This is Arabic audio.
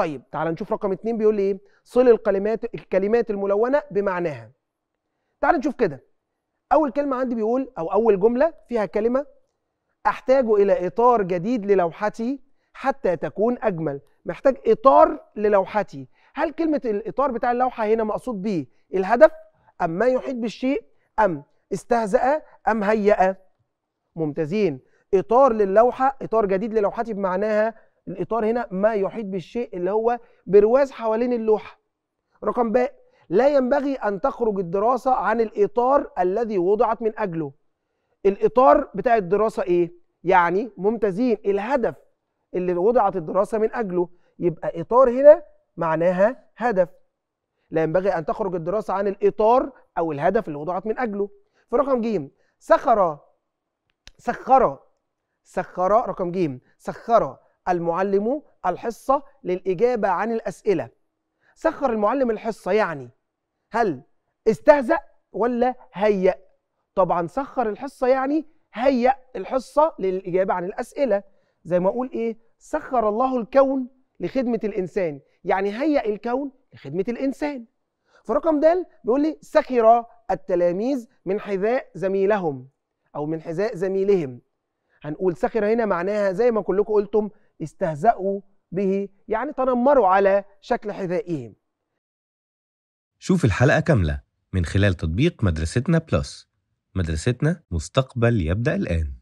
طيب تعال نشوف رقم اتنين بيقول لي ايه صل الكلمات الكلمات الملونه بمعناها تعال نشوف كده اول كلمه عندي بيقول او اول جمله فيها كلمه احتاج الى اطار جديد للوحتي حتى تكون اجمل محتاج اطار للوحتي هل كلمه الاطار بتاع اللوحه هنا مقصود به الهدف ام ما يحيط بالشيء ام استهزأ ام هيأ ممتازين اطار للوحه اطار جديد للوحتي بمعناها الاطار هنا ما يحيط بالشيء اللي هو برواز حوالين اللوحه رقم باء لا ينبغي ان تخرج الدراسه عن الاطار الذي وضعت من اجله الاطار بتاع الدراسه ايه يعني ممتازين الهدف اللي وضعت الدراسه من اجله يبقى اطار هنا معناها هدف لا ينبغي ان تخرج الدراسه عن الاطار او الهدف اللي وضعت من اجله في رقم ج سخر سخر سخر رقم ج سخر المعلم الحصة للإجابة عن الأسئلة سخر المعلم الحصة يعني هل استهزأ ولا هيأ طبعا سخر الحصة يعني هيأ الحصة للإجابة عن الأسئلة زي ما أقول إيه سخر الله الكون لخدمة الإنسان يعني هيأ الكون لخدمة الإنسان فرقم د بيقول لي سخر التلاميذ من حذاء زميلهم أو من حذاء زميلهم هنقول سخر هنا معناها زي ما كلكم قلتم استهزأوا به يعني تنمروا على شكل حذائهم شوف الحلقة كاملة من خلال تطبيق مدرستنا بلس مدرستنا مستقبل يبدأ الآن